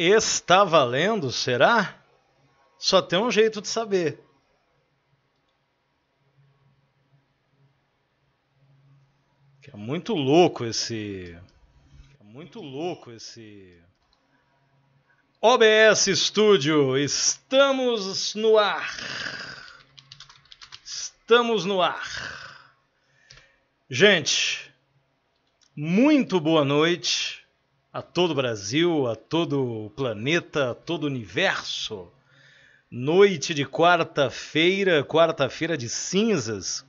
Está valendo, será? Só tem um jeito de saber. É muito louco esse. É muito louco esse. OBS Studio, estamos no ar. Estamos no ar. Gente, muito boa noite a todo o Brasil, a todo o planeta, a todo o universo. Noite de quarta-feira, quarta-feira de cinzas.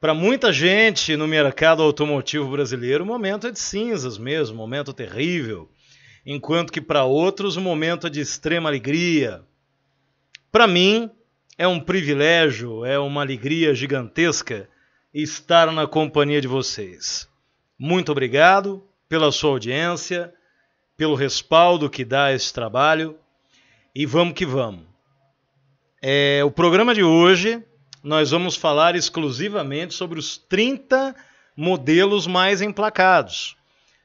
Para muita gente no mercado automotivo brasileiro, o momento é de cinzas mesmo, momento terrível. Enquanto que para outros, o momento é de extrema alegria. Para mim, é um privilégio, é uma alegria gigantesca estar na companhia de vocês. Muito obrigado pela sua audiência, pelo respaldo que dá a esse trabalho e vamos que vamos. É, o programa de hoje nós vamos falar exclusivamente sobre os 30 modelos mais emplacados.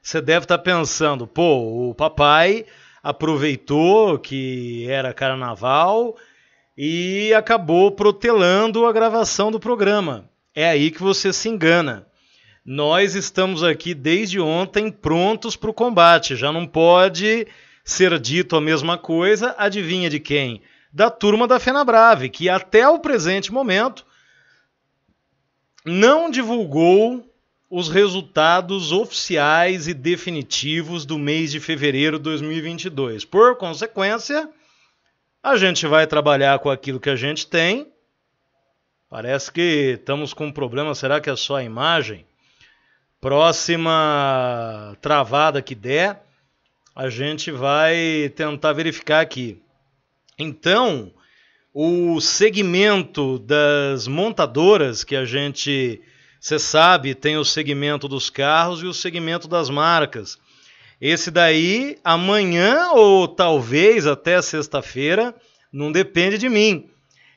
Você deve estar tá pensando, pô, o papai aproveitou que era carnaval e acabou protelando a gravação do programa. É aí que você se engana nós estamos aqui desde ontem prontos para o combate. Já não pode ser dito a mesma coisa, adivinha de quem? Da turma da Fena Brave, que até o presente momento não divulgou os resultados oficiais e definitivos do mês de fevereiro de 2022. Por consequência, a gente vai trabalhar com aquilo que a gente tem. Parece que estamos com um problema, será que é só a imagem? Próxima travada que der, a gente vai tentar verificar aqui. Então, o segmento das montadoras que a gente, você sabe, tem o segmento dos carros e o segmento das marcas. Esse daí, amanhã ou talvez até sexta-feira, não depende de mim.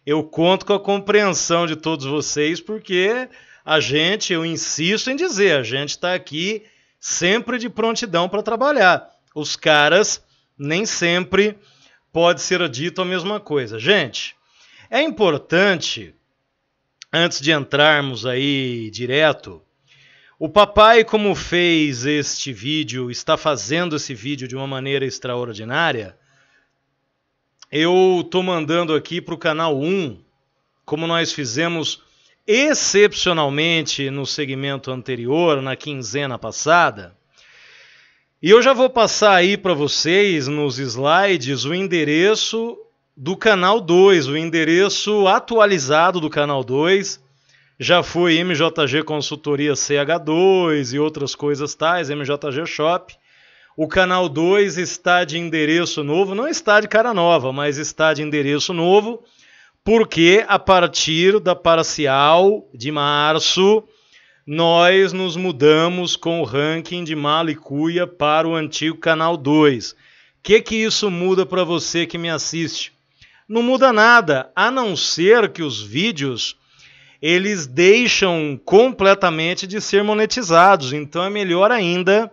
Eu conto com a compreensão de todos vocês, porque a gente, eu insisto em dizer, a gente está aqui sempre de prontidão para trabalhar. Os caras nem sempre pode ser dito a mesma coisa. Gente, é importante, antes de entrarmos aí direto, o papai, como fez este vídeo, está fazendo esse vídeo de uma maneira extraordinária. Eu estou mandando aqui para o canal 1, como nós fizemos excepcionalmente no segmento anterior, na quinzena passada. E eu já vou passar aí para vocês nos slides o endereço do canal 2, o endereço atualizado do canal 2. Já foi MJG Consultoria CH2 e outras coisas tais, MJG Shop. O canal 2 está de endereço novo, não está de cara nova, mas está de endereço novo porque a partir da parcial de março nós nos mudamos com o ranking de Malicuia para o antigo Canal 2. Que que isso muda para você que me assiste? Não muda nada, a não ser que os vídeos eles deixam completamente de ser monetizados. Então é melhor ainda,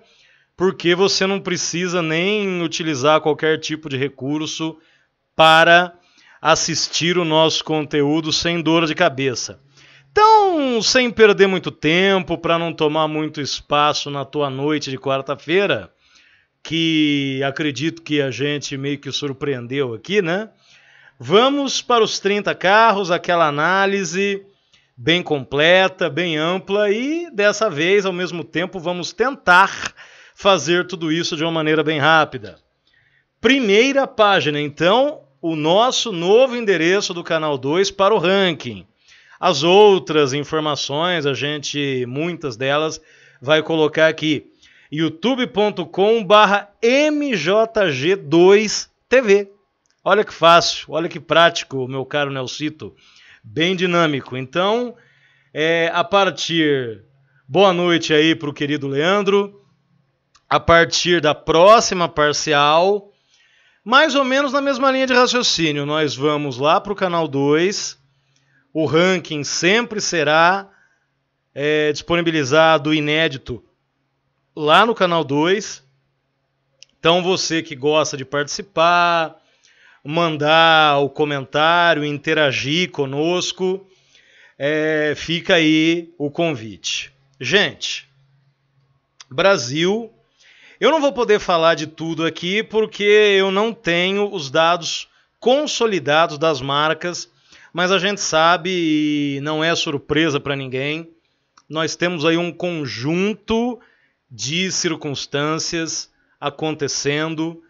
porque você não precisa nem utilizar qualquer tipo de recurso para assistir o nosso conteúdo sem dor de cabeça. Então, sem perder muito tempo, para não tomar muito espaço na tua noite de quarta-feira, que acredito que a gente meio que surpreendeu aqui, né? Vamos para os 30 carros, aquela análise bem completa, bem ampla e dessa vez, ao mesmo tempo, vamos tentar fazer tudo isso de uma maneira bem rápida. Primeira página, então, o nosso novo endereço do canal 2 para o ranking. As outras informações, a gente, muitas delas, vai colocar aqui youtube.com/mjg2tv. Olha que fácil, olha que prático, meu caro Nelsito. Bem dinâmico. Então, é, a partir. Boa noite aí para o querido Leandro. A partir da próxima parcial, mais ou menos na mesma linha de raciocínio, nós vamos lá para o canal 2. O ranking sempre será é, disponibilizado inédito lá no canal 2. Então você que gosta de participar, mandar o comentário, interagir conosco, é, fica aí o convite. Gente, Brasil eu não vou poder falar de tudo aqui porque eu não tenho os dados consolidados das marcas, mas a gente sabe e não é surpresa para ninguém. Nós temos aí um conjunto de circunstâncias acontecendo,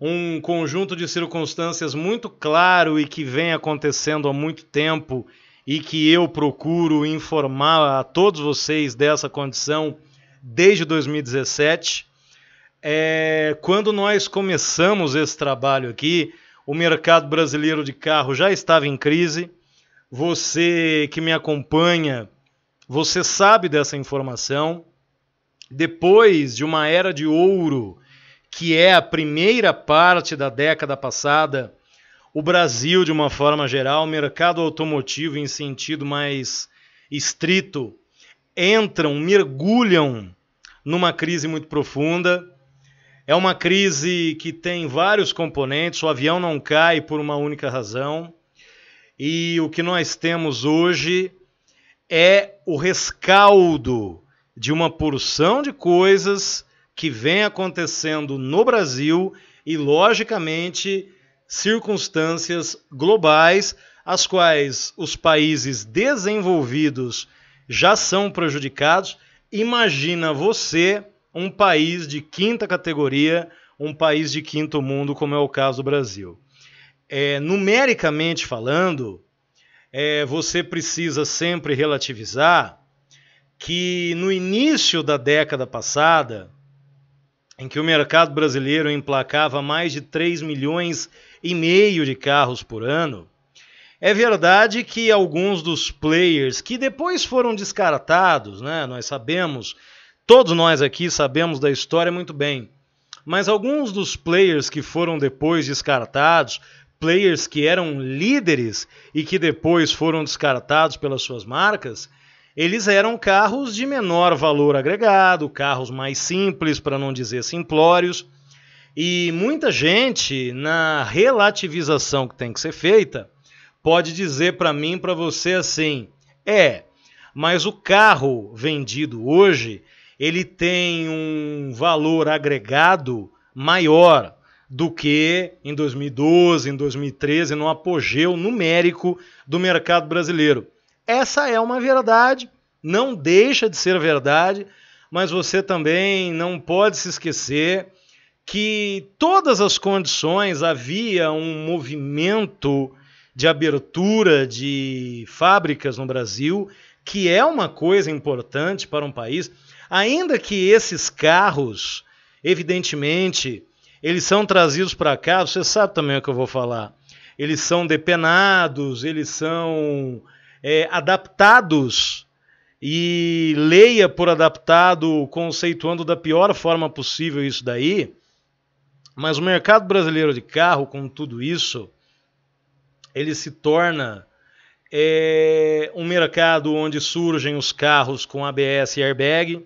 um conjunto de circunstâncias muito claro e que vem acontecendo há muito tempo e que eu procuro informar a todos vocês dessa condição desde 2017. É, quando nós começamos esse trabalho aqui, o mercado brasileiro de carro já estava em crise. Você que me acompanha, você sabe dessa informação. Depois de uma era de ouro, que é a primeira parte da década passada, o Brasil, de uma forma geral, o mercado automotivo em sentido mais estrito, entram, mergulham numa crise muito profunda. É uma crise que tem vários componentes, o avião não cai por uma única razão. E o que nós temos hoje é o rescaldo de uma porção de coisas que vem acontecendo no Brasil e, logicamente, circunstâncias globais, as quais os países desenvolvidos já são prejudicados. Imagina você um país de quinta categoria, um país de quinto mundo, como é o caso do Brasil. É, numericamente falando, é, você precisa sempre relativizar que no início da década passada, em que o mercado brasileiro emplacava mais de 3 milhões e meio de carros por ano, é verdade que alguns dos players que depois foram descartados, né, nós sabemos Todos nós aqui sabemos da história muito bem, mas alguns dos players que foram depois descartados, players que eram líderes e que depois foram descartados pelas suas marcas, eles eram carros de menor valor agregado, carros mais simples, para não dizer simplórios. E muita gente, na relativização que tem que ser feita, pode dizer para mim, para você assim: é, mas o carro vendido hoje ele tem um valor agregado maior do que em 2012, em 2013, no apogeu numérico do mercado brasileiro. Essa é uma verdade, não deixa de ser verdade, mas você também não pode se esquecer que todas as condições havia um movimento de abertura de fábricas no Brasil, que é uma coisa importante para um país. Ainda que esses carros, evidentemente, eles são trazidos para cá, você sabe também o que eu vou falar. Eles são depenados, eles são é, adaptados e leia por adaptado, conceituando da pior forma possível isso daí. Mas o mercado brasileiro de carro, com tudo isso, ele se torna é, um mercado onde surgem os carros com ABS e airbag,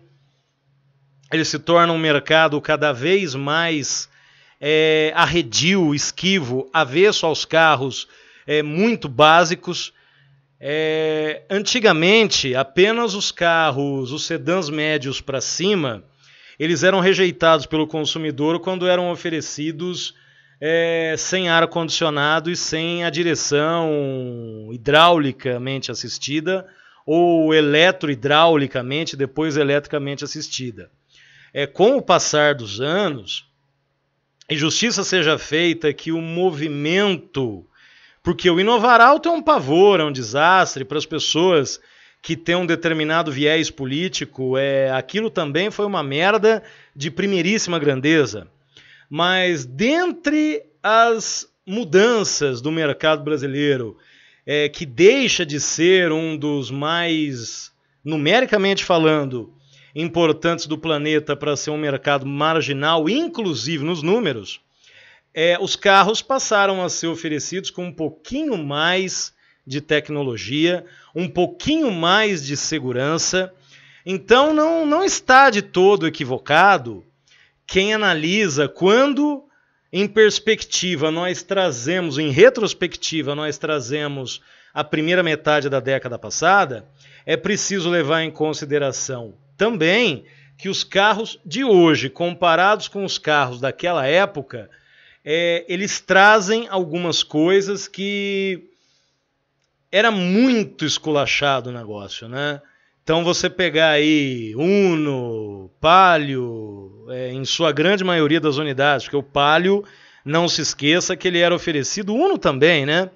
ele se torna um mercado cada vez mais é, arredio, esquivo, avesso aos carros é, muito básicos. É, antigamente, apenas os carros, os sedãs médios para cima, eles eram rejeitados pelo consumidor quando eram oferecidos é, sem ar condicionado e sem a direção hidraulicamente assistida ou eletrohidraulicamente, depois eletricamente assistida é, com o passar dos anos, e justiça seja feita que o movimento, porque o inovar alto é um pavor, é um desastre para as pessoas que têm um determinado viés político, é, aquilo também foi uma merda de primeiríssima grandeza. Mas dentre as mudanças do mercado brasileiro, é, que deixa de ser um dos mais, numericamente falando, importantes do planeta para ser um mercado marginal, inclusive nos números, é, os carros passaram a ser oferecidos com um pouquinho mais de tecnologia, um pouquinho mais de segurança. Então não, não está de todo equivocado quem analisa quando em perspectiva nós trazemos, em retrospectiva nós trazemos a primeira metade da década passada, é preciso levar em consideração também que os carros de hoje, comparados com os carros daquela época, é, eles trazem algumas coisas que era muito esculachado o negócio, né? Então você pegar aí Uno, Palio, é, em sua grande maioria das unidades, porque o Palio, não se esqueça que ele era oferecido, Uno também, né?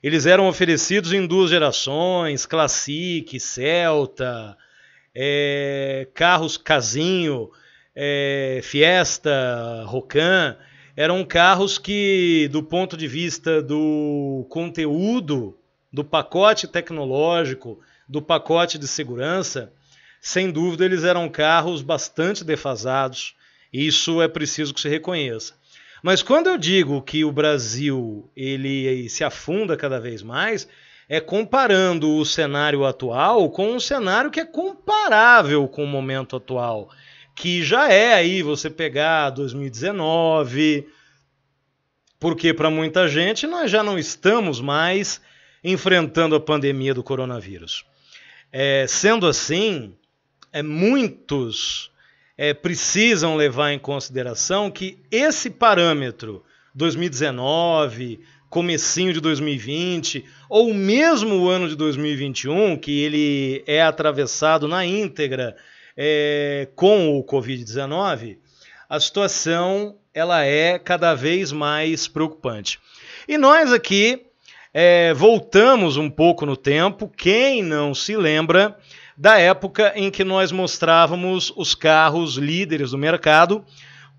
Eles eram oferecidos em duas gerações, Classic, Celta, é, carros Casinho, é, Fiesta, Rocan, eram carros que, do ponto de vista do conteúdo, do pacote tecnológico, do pacote de segurança, sem dúvida eles eram carros bastante defasados. Isso é preciso que se reconheça. Mas quando eu digo que o Brasil ele se afunda cada vez mais, é comparando o cenário atual com um cenário que é comparável com o momento atual, que já é aí você pegar 2019, porque para muita gente nós já não estamos mais enfrentando a pandemia do coronavírus. É, sendo assim, é, muitos é, precisam levar em consideração que esse parâmetro 2019, comecinho de 2020, ou mesmo o ano de 2021, que ele é atravessado na íntegra é, com o Covid-19, a situação ela é cada vez mais preocupante. E nós aqui é, voltamos um pouco no tempo, quem não se lembra da época em que nós mostrávamos os carros líderes do mercado,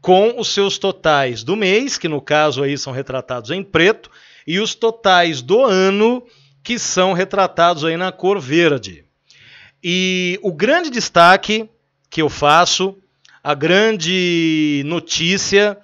com os seus totais do mês, que no caso aí são retratados em preto, e os totais do ano, que são retratados aí na cor verde. E o grande destaque que eu faço, a grande notícia,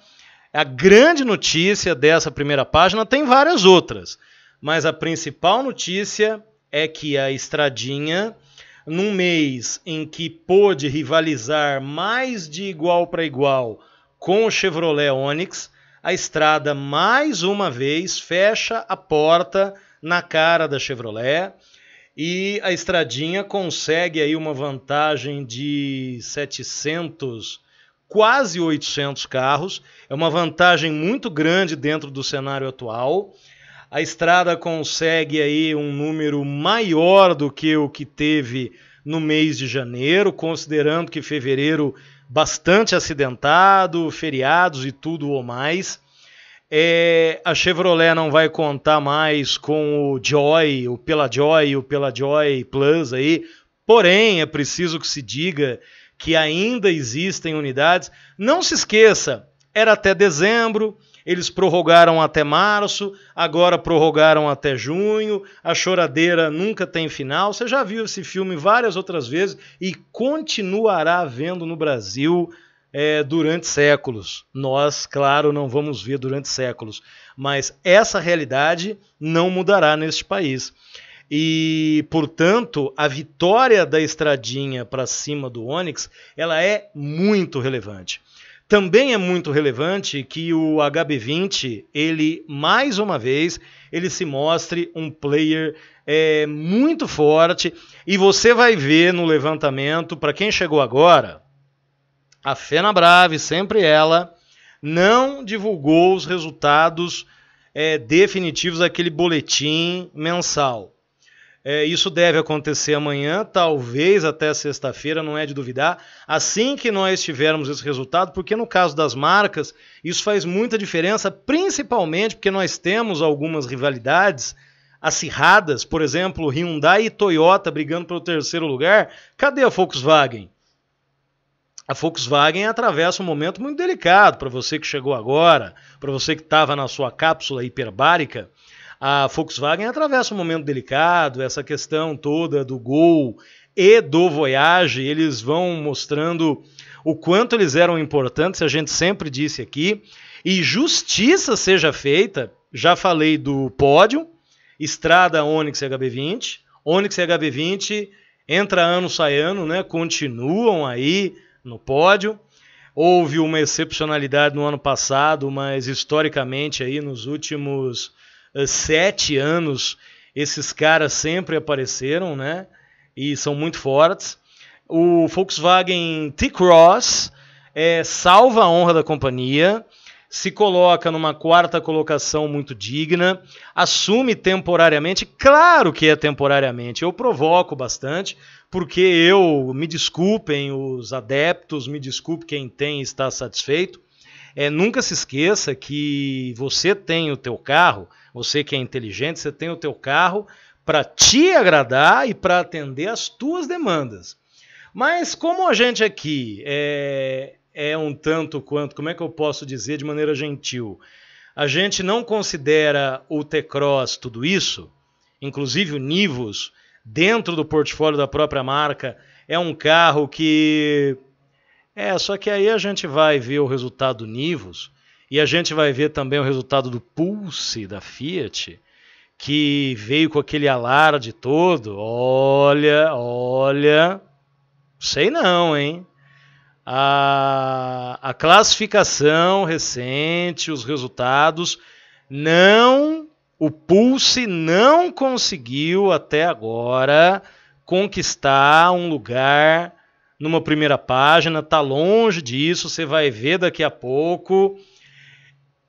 a grande notícia dessa primeira página tem várias outras, mas a principal notícia é que a Estradinha, num mês em que pôde rivalizar mais de igual para igual com o Chevrolet Onix, a estrada mais uma vez fecha a porta na cara da Chevrolet e a estradinha consegue aí uma vantagem de 700, quase 800 carros. É uma vantagem muito grande dentro do cenário atual. A estrada consegue aí um número maior do que o que teve no mês de janeiro, considerando que fevereiro bastante acidentado, feriados e tudo o mais. É, a Chevrolet não vai contar mais com o Joy, o Pela Joy, o Pela Joy Plus aí. Porém, é preciso que se diga que ainda existem unidades. Não se esqueça, era até dezembro, eles prorrogaram até março, agora prorrogaram até junho, a choradeira nunca tem final. Você já viu esse filme várias outras vezes e continuará vendo no Brasil é, durante séculos. Nós, claro, não vamos ver durante séculos, mas essa realidade não mudará neste país. E, portanto, a vitória da estradinha para cima do Onix, ela é muito relevante. Também é muito relevante que o HB20, ele mais uma vez, ele se mostre um player é, muito forte e você vai ver no levantamento, para quem chegou agora, a Fena Brave, sempre ela, não divulgou os resultados é, definitivos daquele boletim mensal. É, isso deve acontecer amanhã, talvez até sexta-feira, não é de duvidar. Assim que nós tivermos esse resultado, porque no caso das marcas, isso faz muita diferença, principalmente porque nós temos algumas rivalidades acirradas, por exemplo, Hyundai e Toyota brigando pelo terceiro lugar. Cadê a Volkswagen? A Volkswagen atravessa um momento muito delicado para você que chegou agora, para você que estava na sua cápsula hiperbárica a Volkswagen atravessa um momento delicado, essa questão toda do Gol e do Voyage, eles vão mostrando o quanto eles eram importantes, a gente sempre disse aqui, e justiça seja feita, já falei do pódio, Estrada Onix HB20, Onix HB20 entra ano sai ano, né? Continuam aí no pódio. Houve uma excepcionalidade no ano passado, mas historicamente aí nos últimos ah, sete anos, esses caras sempre apareceram, né? E são muito fortes. O Volkswagen T-Cross é, salva a honra da companhia, se coloca numa quarta colocação muito digna, assume temporariamente, claro que é temporariamente, eu provoco bastante, porque eu, me desculpem os adeptos, me desculpe quem tem e está satisfeito, é, nunca se esqueça que você tem o teu carro, você que é inteligente, você tem o teu carro para te agradar e para atender às tuas demandas. Mas como a gente aqui é, é um tanto quanto, como é que eu posso dizer de maneira gentil? A gente não considera o T-Cross tudo isso, inclusive o Nivus, dentro do portfólio da própria marca, é um carro que é, só que aí a gente vai ver o resultado do Nivus e a gente vai ver também o resultado do Pulse da Fiat, que veio com aquele alarde todo. Olha, olha, sei não, hein? A, a classificação recente, os resultados, não o Pulse não conseguiu até agora conquistar um lugar numa primeira página, tá longe disso, você vai ver daqui a pouco.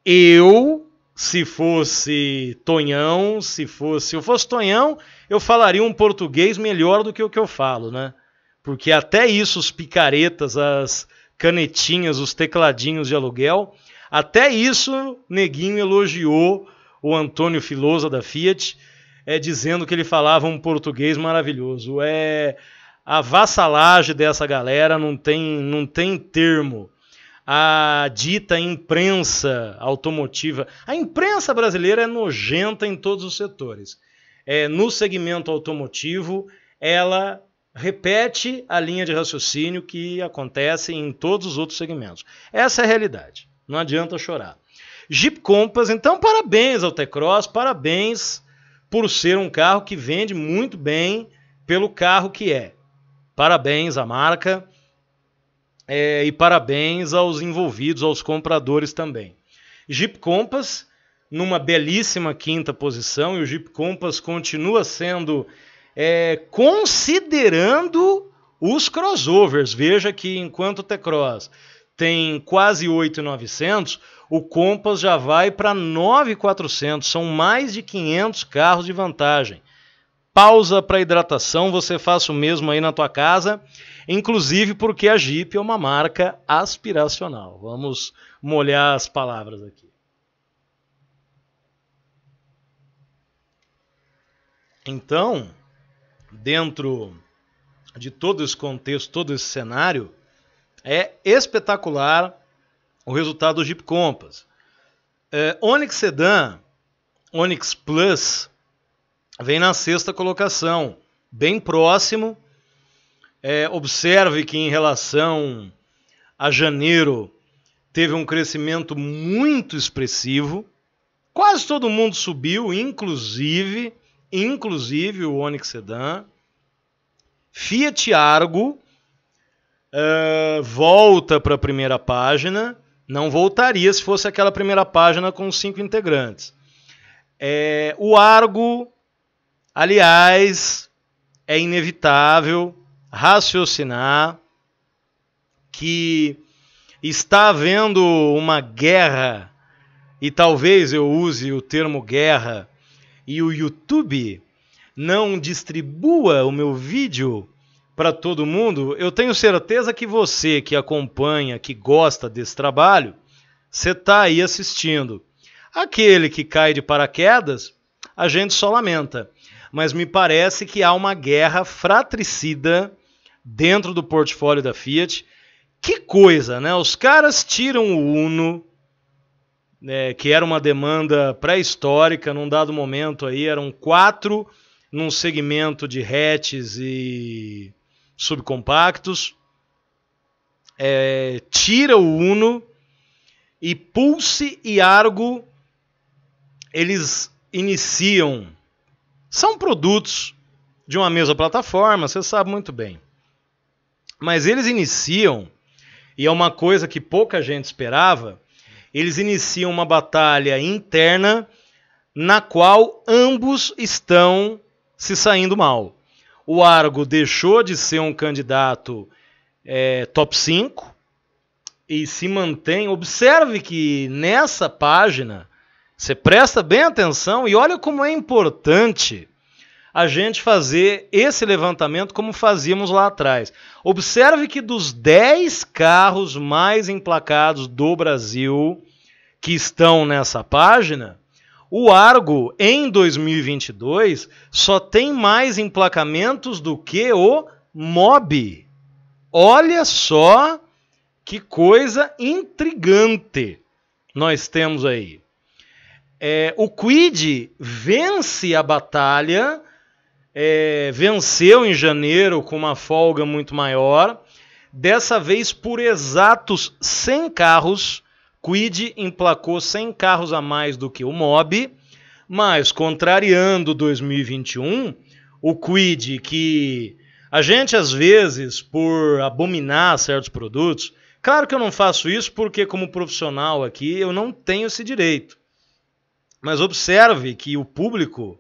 Eu, se fosse Tonhão, se fosse, se eu fosse Tonhão, eu falaria um português melhor do que o que eu falo, né? Porque até isso os picaretas, as canetinhas, os tecladinhos de aluguel, até isso Neguinho elogiou o Antônio Filosa da Fiat, é dizendo que ele falava um português maravilhoso. É a vassalagem dessa galera não tem, não tem termo. A dita imprensa automotiva. A imprensa brasileira é nojenta em todos os setores. É, no segmento automotivo, ela repete a linha de raciocínio que acontece em todos os outros segmentos. Essa é a realidade. Não adianta chorar. Jeep Compass, então parabéns ao T-Cross, parabéns por ser um carro que vende muito bem pelo carro que é. Parabéns à marca é, e parabéns aos envolvidos, aos compradores também. Jeep Compass numa belíssima quinta posição e o Jeep Compass continua sendo é, considerando os crossovers. Veja que enquanto o T-Cross tem quase 8,900, o Compass já vai para 9,400. São mais de 500 carros de vantagem pausa para hidratação, você faça o mesmo aí na tua casa, inclusive porque a Jeep é uma marca aspiracional. Vamos molhar as palavras aqui. Então, dentro de todo esse contexto, todo esse cenário, é espetacular o resultado do Jeep Compass. É, Onix Sedan, Onix Plus vem na sexta colocação, bem próximo. É, observe que em relação a janeiro teve um crescimento muito expressivo. Quase todo mundo subiu, inclusive, inclusive o Onix Sedan. Fiat Argo uh, volta para a primeira página. Não voltaria se fosse aquela primeira página com cinco integrantes. É, o Argo Aliás, é inevitável raciocinar que está havendo uma guerra, e talvez eu use o termo guerra, e o YouTube não distribua o meu vídeo para todo mundo, eu tenho certeza que você que acompanha, que gosta desse trabalho, você está aí assistindo. Aquele que cai de paraquedas, a gente só lamenta mas me parece que há uma guerra fratricida dentro do portfólio da Fiat. Que coisa, né? Os caras tiram o Uno, né, que era uma demanda pré-histórica, num dado momento aí eram quatro num segmento de hatches e subcompactos. É, tira o Uno e Pulse e Argo eles iniciam são produtos de uma mesma plataforma, você sabe muito bem. Mas eles iniciam, e é uma coisa que pouca gente esperava, eles iniciam uma batalha interna na qual ambos estão se saindo mal. O Argo deixou de ser um candidato é, top 5 e se mantém. Observe que nessa página você presta bem atenção e olha como é importante a gente fazer esse levantamento como fazíamos lá atrás. Observe que dos 10 carros mais emplacados do Brasil que estão nessa página, o Argo em 2022 só tem mais emplacamentos do que o Mob. Olha só que coisa intrigante nós temos aí. É, o Quid vence a batalha, é, venceu em janeiro com uma folga muito maior. Dessa vez, por exatos 100 carros, Quid emplacou 100 carros a mais do que o Mob, mas contrariando 2021, o Quid, que a gente às vezes, por abominar certos produtos, claro que eu não faço isso porque, como profissional aqui, eu não tenho esse direito. Mas observe que o público,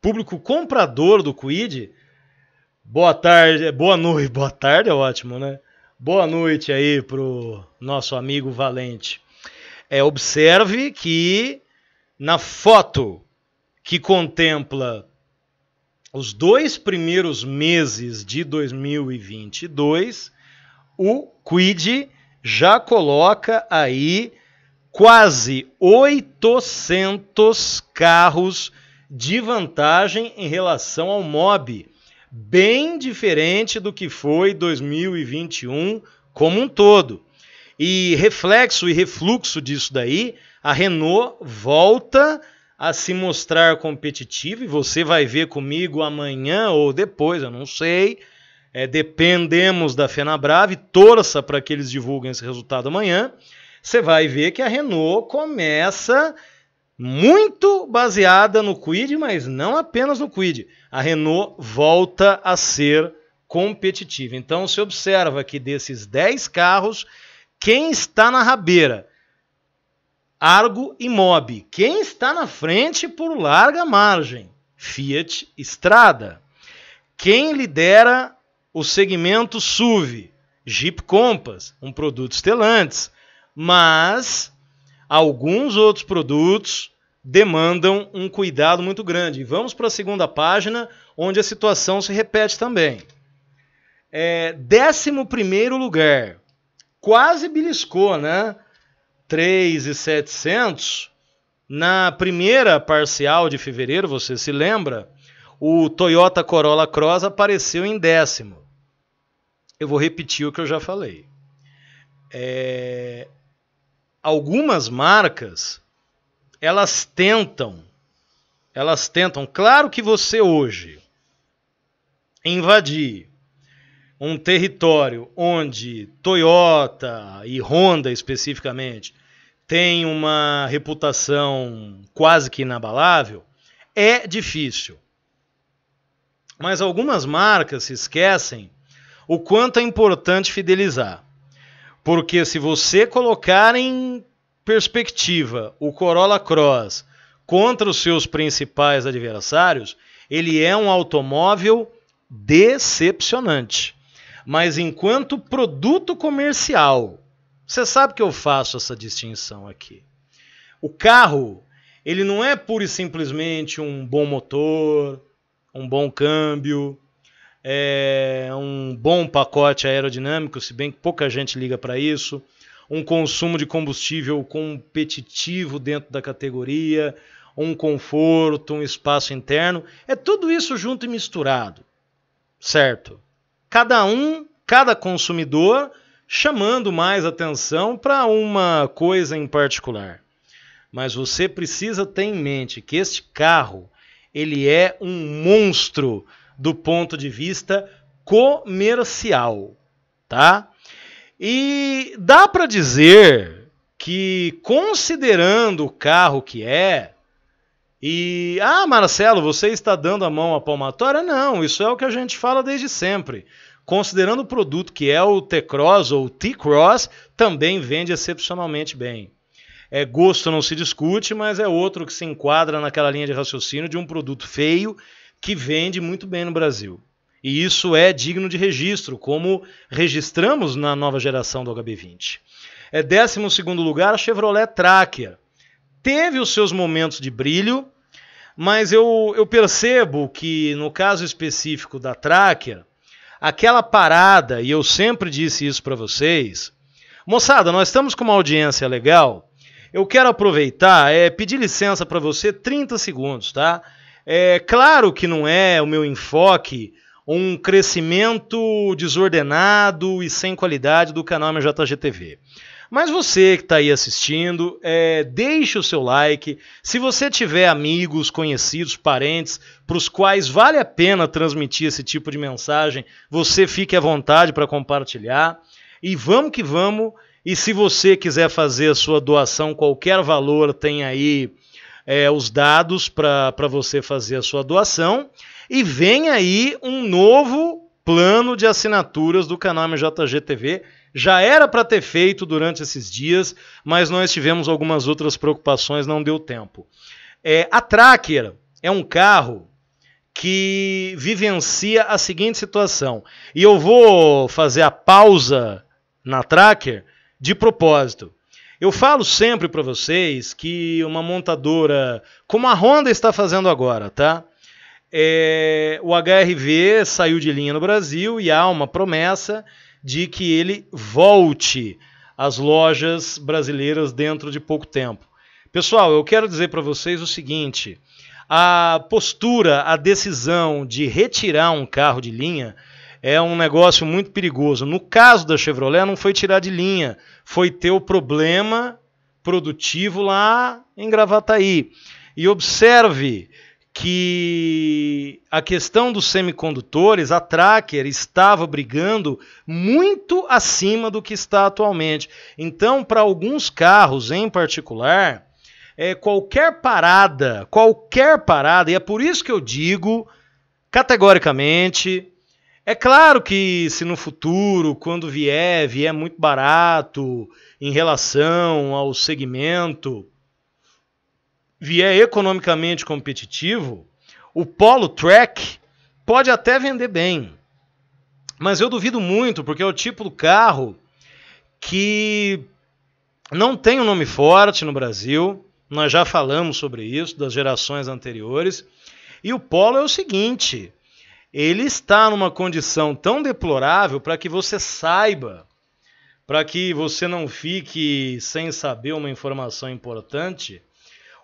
público comprador do Quid, boa tarde, boa noite, boa tarde é ótimo, né? Boa noite aí pro nosso amigo Valente. É, observe que na foto que contempla os dois primeiros meses de 2022, o Quid já coloca aí quase 800 carros de vantagem em relação ao MOB, bem diferente do que foi 2021 como um todo. E reflexo e refluxo disso daí, a Renault volta a se mostrar competitiva e você vai ver comigo amanhã ou depois, eu não sei. É, dependemos da Fenabrave, torça para que eles divulguem esse resultado amanhã você vai ver que a Renault começa muito baseada no Quid, mas não apenas no Quid. A Renault volta a ser competitiva. Então se observa que desses 10 carros, quem está na rabeira? Argo e Mob. Quem está na frente por larga margem? Fiat Strada. Quem lidera o segmento SUV? Jeep Compass, um produto Stellantis mas alguns outros produtos demandam um cuidado muito grande. Vamos para a segunda página, onde a situação se repete também. É, décimo primeiro lugar, quase beliscou, né? 3,700 na primeira parcial de fevereiro, você se lembra? O Toyota Corolla Cross apareceu em décimo. Eu vou repetir o que eu já falei. É, algumas marcas elas tentam, elas tentam. Claro que você hoje invadir um território onde Toyota e Honda especificamente tem uma reputação quase que inabalável, é difícil. Mas algumas marcas se esquecem o quanto é importante fidelizar. Porque se você colocar em perspectiva o Corolla Cross contra os seus principais adversários, ele é um automóvel decepcionante. Mas enquanto produto comercial, você sabe que eu faço essa distinção aqui. O carro, ele não é pura e simplesmente um bom motor, um bom câmbio, é um bom pacote aerodinâmico, se bem que pouca gente liga para isso, um consumo de combustível competitivo dentro da categoria, um conforto, um espaço interno, é tudo isso junto e misturado, certo? Cada um, cada consumidor, chamando mais atenção para uma coisa em particular. Mas você precisa ter em mente que este carro ele é um monstro do ponto de vista comercial, tá? E dá para dizer que considerando o carro que é e ah, Marcelo, você está dando a mão à palmatória? Não, isso é o que a gente fala desde sempre. Considerando o produto que é o T-Cross ou T-Cross, também vende excepcionalmente bem. É, gosto não se discute, mas é outro que se enquadra naquela linha de raciocínio de um produto feio que vende muito bem no Brasil. E isso é digno de registro, como registramos na nova geração do HB20. É 12 lugar a Chevrolet Tracker. Teve os seus momentos de brilho, mas eu, eu percebo que no caso específico da Tracker, aquela parada, e eu sempre disse isso para vocês, moçada, nós estamos com uma audiência legal. Eu quero aproveitar, é, pedir licença para você 30 segundos, tá? É claro que não é o meu enfoque um crescimento desordenado e sem qualidade do canal MJGTV. Mas você que está aí assistindo, é, deixe o seu like. Se você tiver amigos, conhecidos, parentes para os quais vale a pena transmitir esse tipo de mensagem, você fique à vontade para compartilhar. E vamos que vamos. E se você quiser fazer a sua doação, qualquer valor tem aí é, os dados para você fazer a sua doação. E vem aí um novo plano de assinaturas do canal MJGTV. Já era para ter feito durante esses dias, mas nós tivemos algumas outras preocupações, não deu tempo. É, a Tracker é um carro que vivencia a seguinte situação. E eu vou fazer a pausa na Tracker de propósito. Eu falo sempre para vocês que uma montadora, como a Honda está fazendo agora, tá? É, o HRV saiu de linha no Brasil e há uma promessa de que ele volte às lojas brasileiras dentro de pouco tempo. Pessoal, eu quero dizer para vocês o seguinte: a postura, a decisão de retirar um carro de linha é um negócio muito perigoso. No caso da Chevrolet, não foi tirar de linha, foi ter o problema produtivo lá em Gravataí. E observe que a questão dos semicondutores, a Tracker estava brigando muito acima do que está atualmente. Então, para alguns carros em particular, é, qualquer parada, qualquer parada, e é por isso que eu digo categoricamente, é claro que se no futuro, quando vier, vier muito barato em relação ao segmento, vier economicamente competitivo, o Polo Track pode até vender bem. Mas eu duvido muito, porque é o tipo do carro que não tem um nome forte no Brasil. Nós já falamos sobre isso das gerações anteriores. E o Polo é o seguinte: ele está numa condição tão deplorável para que você saiba, para que você não fique sem saber uma informação importante.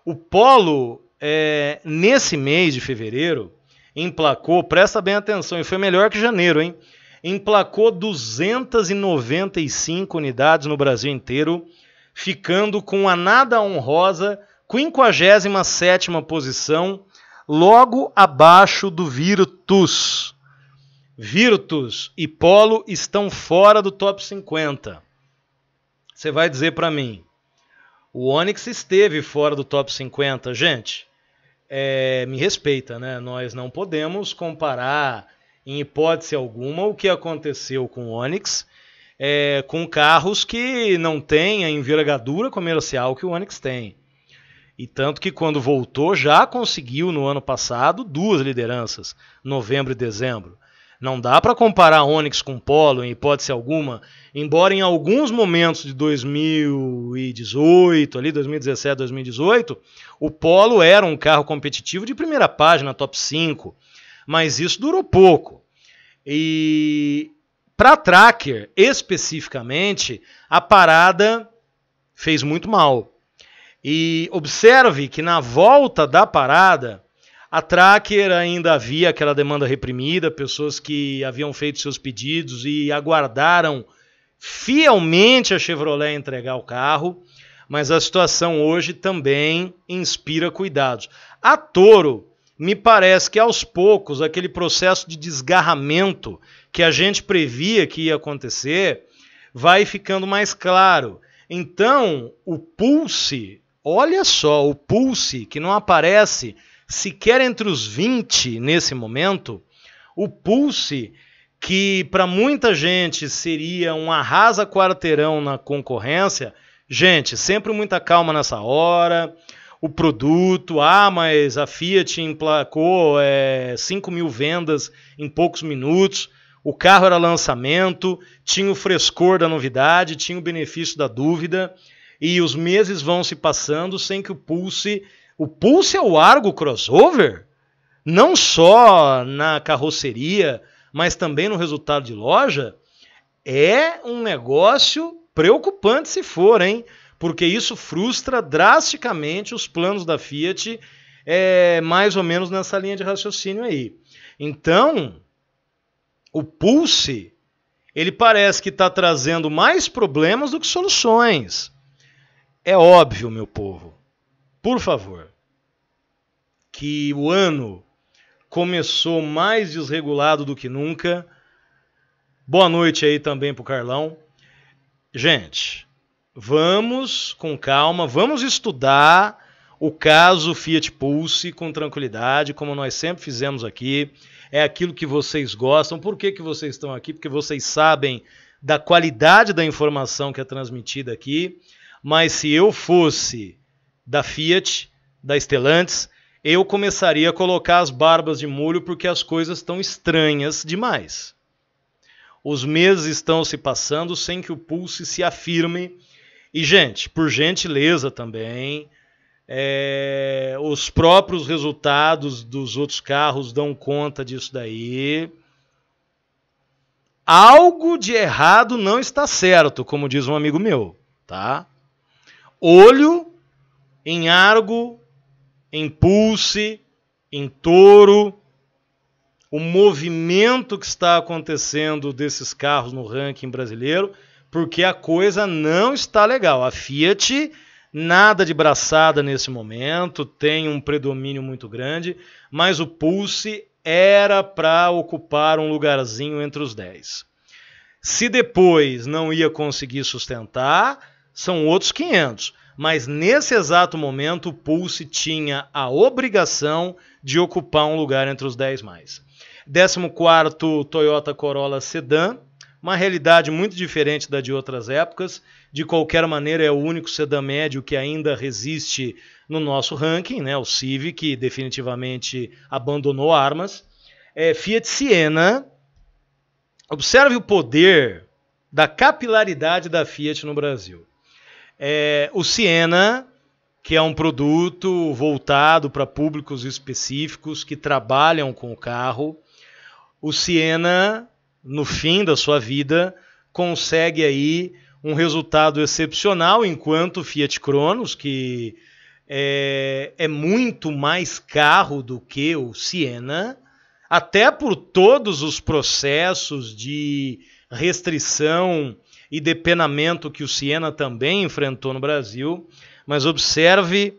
O Polo, é, nesse mês de fevereiro, emplacou, presta bem atenção, e foi melhor que janeiro, hein? Emplacou 295 unidades no Brasil inteiro, ficando com a nada honrosa 57ª posição logo abaixo do Virtus. Virtus e Polo estão fora do top 50. Você vai dizer para mim, o Onyx esteve fora do top 50. Gente, é, me respeita, né? Nós não podemos comparar, em hipótese alguma, o que aconteceu com o Onix é, com carros que não têm a envergadura comercial que o Onix tem. E tanto que quando voltou já conseguiu no ano passado duas lideranças, novembro e dezembro. Não dá para comparar Onix com Polo em hipótese alguma, embora em alguns momentos de 2018, ali 2017, 2018, o Polo era um carro competitivo de primeira página, top 5, mas isso durou pouco. E para Tracker, especificamente, a parada fez muito mal. E observe que na volta da parada, a Tracker ainda havia aquela demanda reprimida, pessoas que haviam feito seus pedidos e aguardaram fielmente a Chevrolet entregar o carro, mas a situação hoje também inspira cuidados. A Toro, me parece que aos poucos aquele processo de desgarramento que a gente previa que ia acontecer vai ficando mais claro. Então, o pulse Olha só o Pulse, que não aparece sequer entre os 20 nesse momento. O Pulse, que para muita gente seria um arrasa-quarteirão na concorrência. Gente, sempre muita calma nessa hora. O produto, ah, mas a Fiat emplacou é, 5 mil vendas em poucos minutos. O carro era lançamento, tinha o frescor da novidade, tinha o benefício da dúvida e os meses vão se passando sem que o Pulse. O Pulse é o Argo crossover? Não só na carroceria, mas também no resultado de loja? É um negócio preocupante se for, hein? Porque isso frustra drasticamente os planos da Fiat, é, mais ou menos nessa linha de raciocínio aí. Então, o Pulse ele parece que está trazendo mais problemas do que soluções. É óbvio, meu povo, por favor, que o ano começou mais desregulado do que nunca. Boa noite aí também pro Carlão. Gente, vamos com calma, vamos estudar o caso Fiat Pulse com tranquilidade, como nós sempre fizemos aqui. É aquilo que vocês gostam. Por que, que vocês estão aqui? Porque vocês sabem da qualidade da informação que é transmitida aqui. Mas se eu fosse da Fiat, da Stellantis, eu começaria a colocar as barbas de molho porque as coisas estão estranhas demais. Os meses estão se passando sem que o pulse se afirme. E, gente, por gentileza também, é, os próprios resultados dos outros carros dão conta disso daí. Algo de errado não está certo, como diz um amigo meu, tá? olho em argo, em pulse, em touro, o movimento que está acontecendo desses carros no ranking brasileiro, porque a coisa não está legal. A Fiat, nada de braçada nesse momento, tem um predomínio muito grande, mas o Pulse era para ocupar um lugarzinho entre os 10. Se depois não ia conseguir sustentar, são outros 500. Mas nesse exato momento, o Pulse tinha a obrigação de ocupar um lugar entre os 10 mais. 14 Toyota Corolla Sedan, uma realidade muito diferente da de outras épocas. De qualquer maneira, é o único sedã médio que ainda resiste no nosso ranking, né? O Civic definitivamente abandonou armas. É, Fiat Siena. Observe o poder da capilaridade da Fiat no Brasil. É, o Siena, que é um produto voltado para públicos específicos que trabalham com o carro, o Siena, no fim da sua vida, consegue aí um resultado excepcional, enquanto o Fiat Cronos, que é, é, muito mais carro do que o Siena, até por todos os processos de restrição e depenamento que o Siena também enfrentou no Brasil, mas observe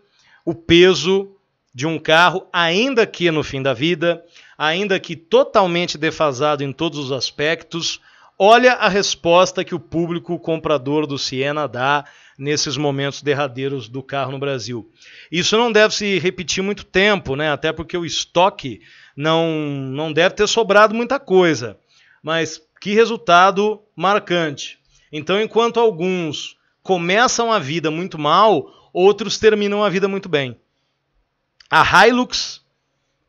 o peso de um carro, ainda que no fim da vida, ainda que totalmente defasado em todos os aspectos. Olha a resposta que o público comprador do Siena dá nesses momentos derradeiros do carro no Brasil. Isso não deve se repetir muito tempo, né? Até porque o estoque não, não deve ter sobrado muita coisa. Mas que resultado marcante. Então, enquanto alguns começam a vida muito mal, outros terminam a vida muito bem. A Hilux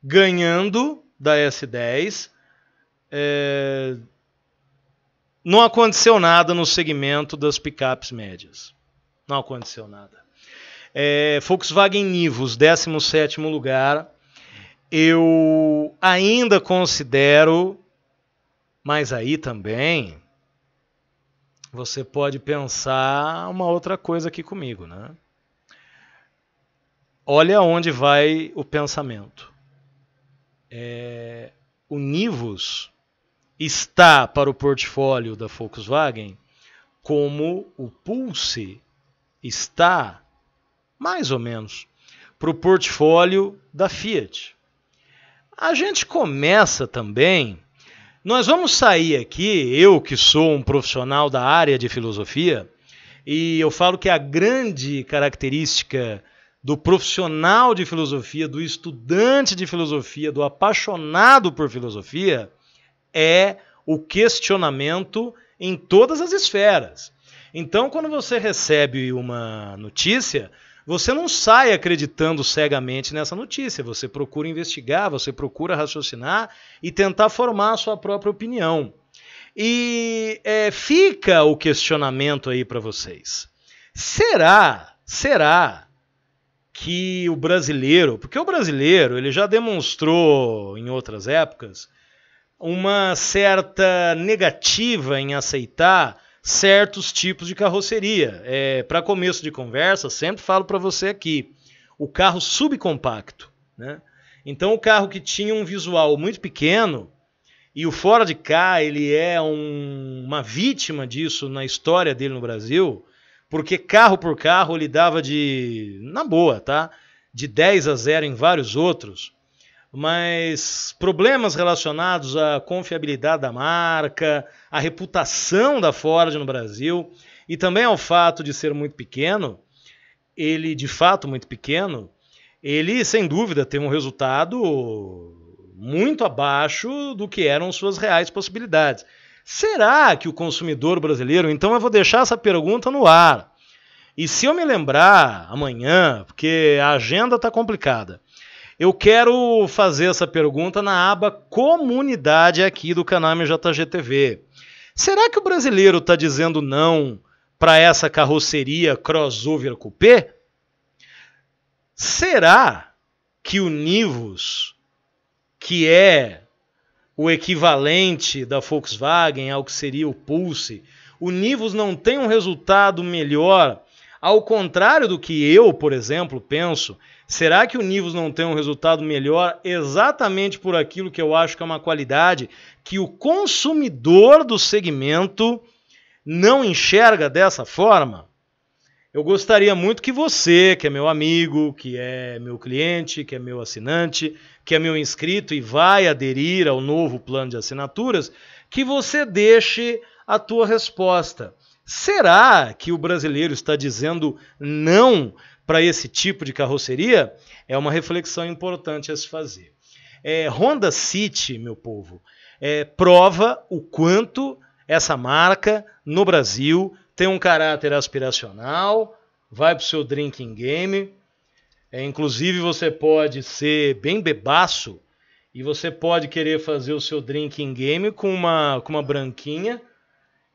ganhando da S10. É... Não aconteceu nada no segmento das picapes médias. Não aconteceu nada. É, Volkswagen Nivus, 17 lugar. Eu ainda considero, mas aí também você pode pensar uma outra coisa aqui comigo, né? Olha onde vai o pensamento. É, o Nivus está para o portfólio da Volkswagen como o Pulse está, mais ou menos, para o portfólio da Fiat. A gente começa também nós vamos sair aqui, eu que sou um profissional da área de filosofia, e eu falo que a grande característica do profissional de filosofia, do estudante de filosofia, do apaixonado por filosofia, é o questionamento em todas as esferas. Então, quando você recebe uma notícia, você não sai acreditando cegamente nessa notícia, você procura investigar, você procura raciocinar e tentar formar a sua própria opinião. E é, fica o questionamento aí para vocês. Será, será que o brasileiro, porque o brasileiro ele já demonstrou em outras épocas uma certa negativa em aceitar certos tipos de carroceria. É, para começo de conversa, sempre falo para você aqui, o carro subcompacto. Né? Então o carro que tinha um visual muito pequeno e o fora de cá ele é um, uma vítima disso na história dele no Brasil, porque carro por carro ele dava de na boa, tá? De 10 a 0 em vários outros mas problemas relacionados à confiabilidade da marca, à reputação da Ford no Brasil e também ao fato de ser muito pequeno, ele de fato muito pequeno, ele sem dúvida tem um resultado muito abaixo do que eram suas reais possibilidades. Será que o consumidor brasileiro, então eu vou deixar essa pergunta no ar. E se eu me lembrar amanhã, porque a agenda está complicada, eu quero fazer essa pergunta na aba Comunidade aqui do canal MJGTV. Será que o brasileiro está dizendo não para essa carroceria crossover coupé? Será que o Nivus, que é o equivalente da Volkswagen ao que seria o Pulse, o Nivus não tem um resultado melhor, ao contrário do que eu, por exemplo, penso, Será que o Nivos não tem um resultado melhor exatamente por aquilo que eu acho que é uma qualidade que o consumidor do segmento não enxerga dessa forma? Eu gostaria muito que você, que é meu amigo, que é meu cliente, que é meu assinante, que é meu inscrito e vai aderir ao novo plano de assinaturas, que você deixe a tua resposta. Será que o brasileiro está dizendo não para esse tipo de carroceria é uma reflexão importante a se fazer. É, Honda City, meu povo, é, prova o quanto essa marca no Brasil tem um caráter aspiracional, vai para o seu drinking game. É, inclusive, você pode ser bem bebaço e você pode querer fazer o seu drinking game com uma, com uma branquinha.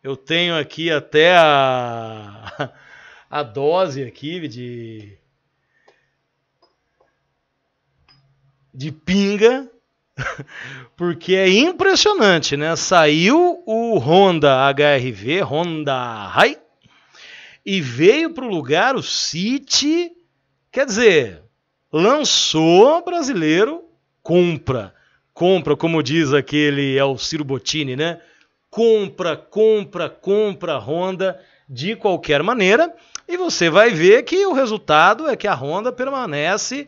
Eu tenho aqui até a a dose aqui de de pinga, porque é impressionante, né? Saiu o Honda HRV, Honda Hai, e veio para o lugar o City, quer dizer, lançou brasileiro, compra, compra, como diz aquele, é o Ciro Bottini, né? Compra, compra, compra Honda de qualquer maneira, e você vai ver que o resultado é que a Honda permanece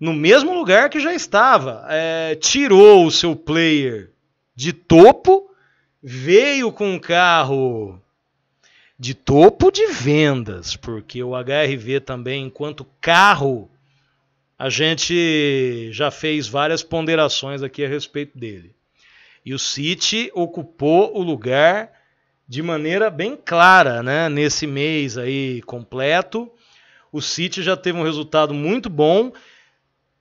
no mesmo lugar que já estava. É, tirou o seu player de topo, veio com um carro de topo de vendas, porque o HRV também, enquanto carro, a gente já fez várias ponderações aqui a respeito dele. E o City ocupou o lugar de maneira bem clara, né? Nesse mês aí completo, o City já teve um resultado muito bom.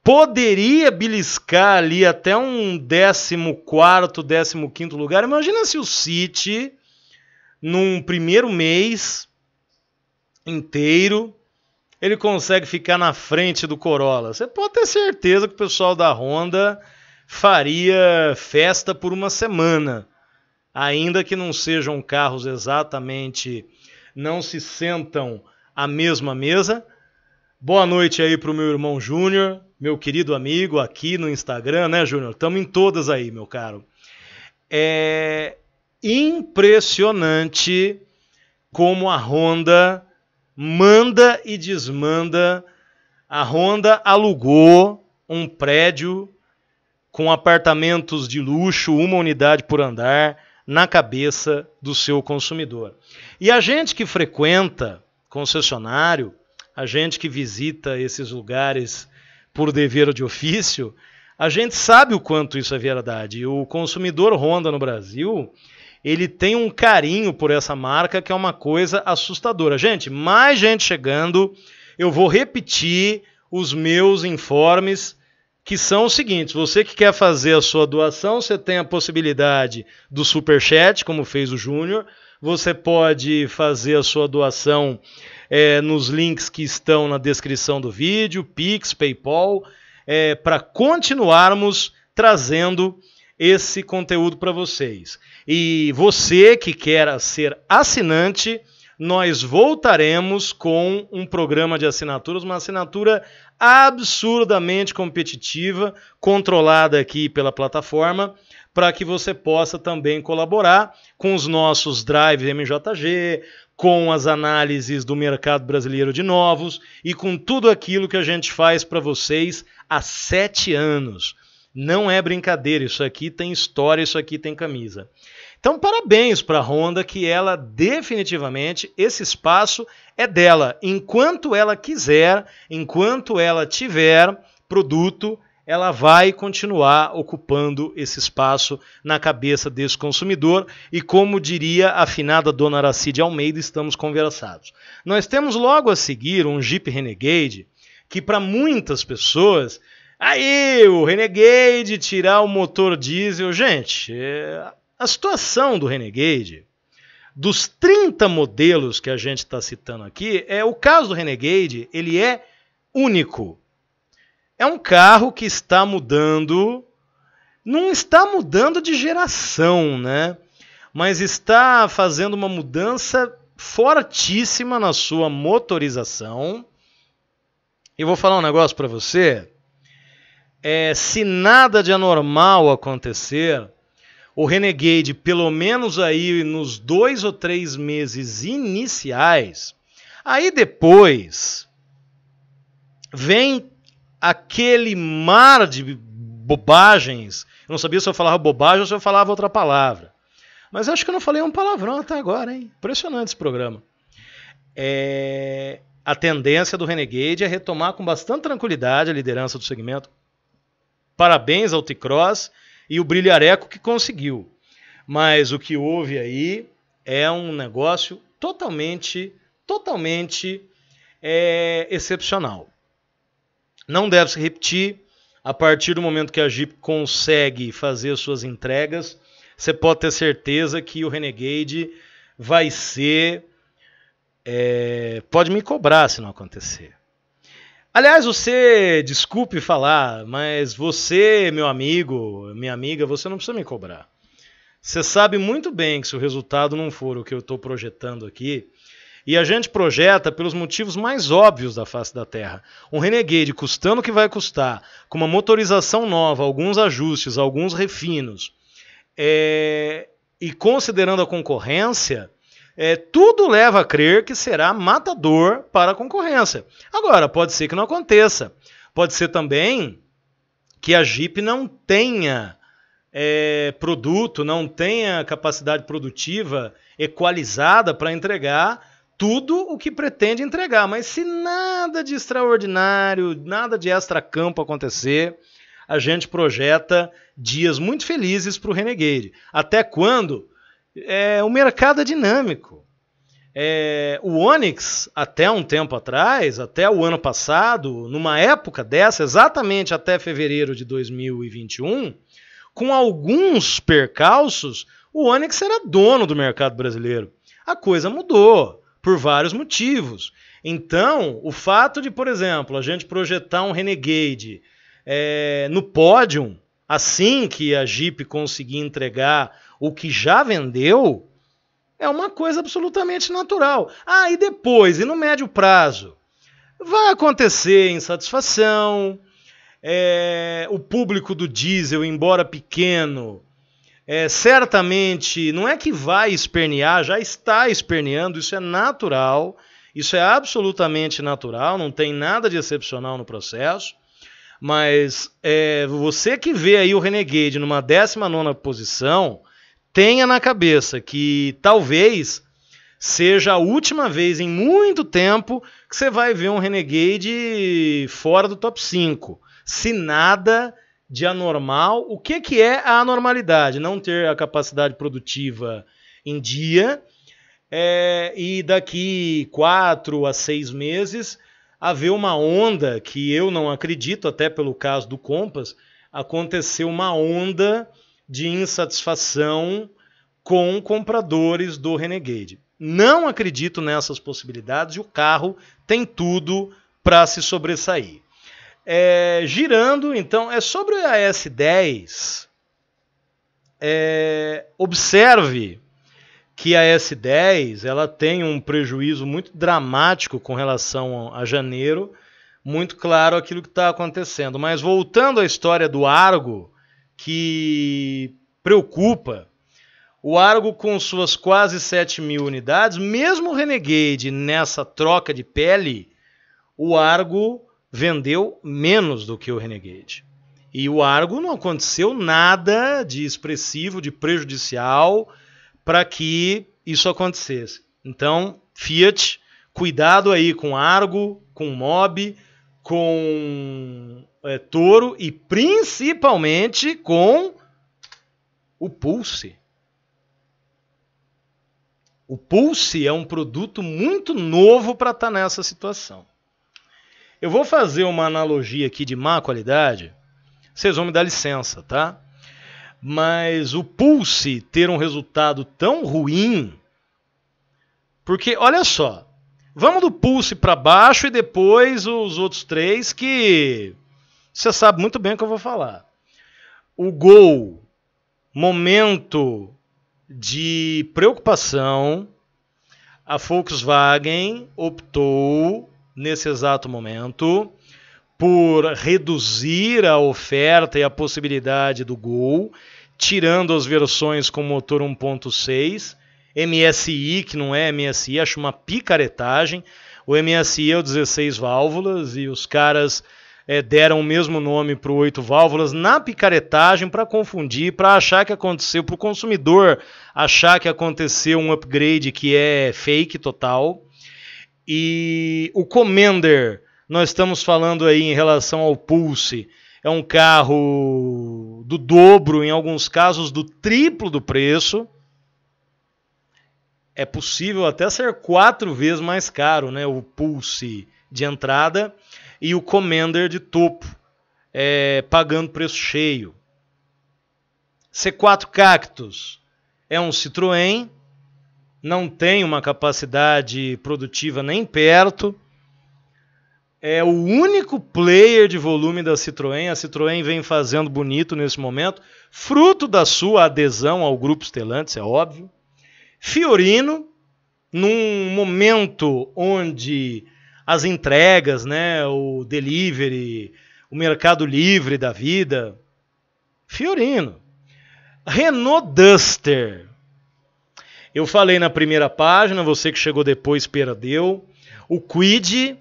Poderia beliscar ali até um 14 15 lugar. Imagina se o City num primeiro mês inteiro ele consegue ficar na frente do Corolla. Você pode ter certeza que o pessoal da Honda faria festa por uma semana ainda que não sejam carros exatamente, não se sentam à mesma mesa. Boa noite aí para o meu irmão Júnior, meu querido amigo aqui no Instagram, né, Júnior? Estamos em todas aí, meu caro. É impressionante como a Honda manda e desmanda. A Honda alugou um prédio com apartamentos de luxo, uma unidade por andar na cabeça do seu consumidor. E a gente que frequenta concessionário, a gente que visita esses lugares por dever de ofício, a gente sabe o quanto isso é verdade. O consumidor Honda no Brasil, ele tem um carinho por essa marca que é uma coisa assustadora. Gente, mais gente chegando, eu vou repetir os meus informes que são os seguintes: você que quer fazer a sua doação, você tem a possibilidade do super chat, como fez o Júnior. Você pode fazer a sua doação é, nos links que estão na descrição do vídeo, Pix, PayPal, é, para continuarmos trazendo esse conteúdo para vocês. E você que quer ser assinante, nós voltaremos com um programa de assinaturas, uma assinatura absurdamente competitiva, controlada aqui pela plataforma, para que você possa também colaborar com os nossos drives MJG, com as análises do mercado brasileiro de novos e com tudo aquilo que a gente faz para vocês há sete anos. Não é brincadeira, isso aqui tem história, isso aqui tem camisa. Então, parabéns para a Honda, que ela definitivamente, esse espaço é dela. Enquanto ela quiser, enquanto ela tiver produto, ela vai continuar ocupando esse espaço na cabeça desse consumidor. E como diria a afinada dona Aracide Almeida, estamos conversados. Nós temos logo a seguir um Jeep Renegade que, para muitas pessoas, aí o Renegade tirar o motor diesel, gente, é a situação do Renegade, dos 30 modelos que a gente está citando aqui, é o caso do Renegade, ele é único. É um carro que está mudando, não está mudando de geração, né? Mas está fazendo uma mudança fortíssima na sua motorização. E vou falar um negócio para você. É, se nada de anormal acontecer, o Renegade, pelo menos aí nos dois ou três meses iniciais, aí depois vem aquele mar de bobagens. Eu não sabia se eu falava bobagem ou se eu falava outra palavra. Mas acho que eu não falei um palavrão até agora, hein? Impressionante esse programa. É... A tendência do Renegade é retomar com bastante tranquilidade a liderança do segmento. Parabéns ao T-Cross e o Brilhareco que conseguiu. Mas o que houve aí é um negócio totalmente, totalmente é, excepcional. Não deve se repetir. A partir do momento que a Jeep consegue fazer suas entregas, você pode ter certeza que o Renegade vai ser. É, pode me cobrar se não acontecer. Aliás, você, desculpe falar, mas você, meu amigo, minha amiga, você não precisa me cobrar. Você sabe muito bem que se o resultado não for o que eu estou projetando aqui, e a gente projeta pelos motivos mais óbvios da face da Terra. Um Renegade custando o que vai custar, com uma motorização nova, alguns ajustes, alguns refinos, é... e considerando a concorrência, é, tudo leva a crer que será matador para a concorrência. Agora, pode ser que não aconteça. Pode ser também que a Jeep não tenha é, produto, não tenha capacidade produtiva equalizada para entregar tudo o que pretende entregar. Mas se nada de extraordinário, nada de extra-campo acontecer, a gente projeta dias muito felizes para o Renegade. Até quando é, o mercado é dinâmico. É, o Onyx, até um tempo atrás, até o ano passado, numa época dessa, exatamente até fevereiro de 2021, com alguns percalços, o Onyx era dono do mercado brasileiro. A coisa mudou por vários motivos. Então, o fato de, por exemplo, a gente projetar um Renegade é, no pódio, assim que a Jeep conseguir entregar o que já vendeu é uma coisa absolutamente natural. Ah, e depois, e no médio prazo? Vai acontecer insatisfação, é, o público do diesel, embora pequeno, é, certamente não é que vai espernear, já está esperneando, isso é natural, isso é absolutamente natural, não tem nada de excepcional no processo. Mas é, você que vê aí o Renegade numa 19 posição, tenha na cabeça que talvez seja a última vez em muito tempo que você vai ver um Renegade fora do top 5. Se nada de anormal, o que, que é a anormalidade? Não ter a capacidade produtiva em dia é, e daqui quatro a seis meses haver uma onda que eu não acredito, até pelo caso do Compass, aconteceu uma onda de insatisfação com compradores do Renegade. Não acredito nessas possibilidades e o carro tem tudo para se sobressair. É, girando, então, é sobre a S10. É, observe que a S10 ela tem um prejuízo muito dramático com relação a janeiro, muito claro aquilo que está acontecendo. Mas voltando à história do Argo, que preocupa. O Argo, com suas quase 7 mil unidades, mesmo o Renegade nessa troca de pele, o Argo vendeu menos do que o Renegade. E o Argo não aconteceu nada de expressivo, de prejudicial para que isso acontecesse. Então, Fiat, cuidado aí com Argo, com Mob, com é, touro e principalmente com o Pulse. O Pulse é um produto muito novo para estar tá nessa situação. Eu vou fazer uma analogia aqui de má qualidade. Vocês vão me dar licença, tá? Mas o Pulse ter um resultado tão ruim. Porque, olha só. Vamos do Pulse para baixo e depois os outros três que você sabe muito bem o que eu vou falar. O gol, momento de preocupação, a Volkswagen optou, nesse exato momento, por reduzir a oferta e a possibilidade do Gol, tirando as versões com motor 1.6, MSI, que não é MSI, acho uma picaretagem. O MSI é o 16 válvulas e os caras é, deram o mesmo nome para o oito válvulas na picaretagem para confundir, para achar que aconteceu, para o consumidor achar que aconteceu um upgrade que é fake total. E o Commander, nós estamos falando aí em relação ao Pulse, é um carro do dobro, em alguns casos do triplo do preço é possível até ser quatro vezes mais caro, né? O Pulse de entrada e o Commander de topo, é, pagando preço cheio. C4 Cactus é um Citroën, não tem uma capacidade produtiva nem perto. É o único player de volume da Citroën. A Citroën vem fazendo bonito nesse momento, fruto da sua adesão ao grupo Stellantis, é óbvio. Fiorino, num momento onde as entregas, né, o delivery, o mercado livre da vida. Fiorino. Renault Duster. Eu falei na primeira página, você que chegou depois perdeu. O Quid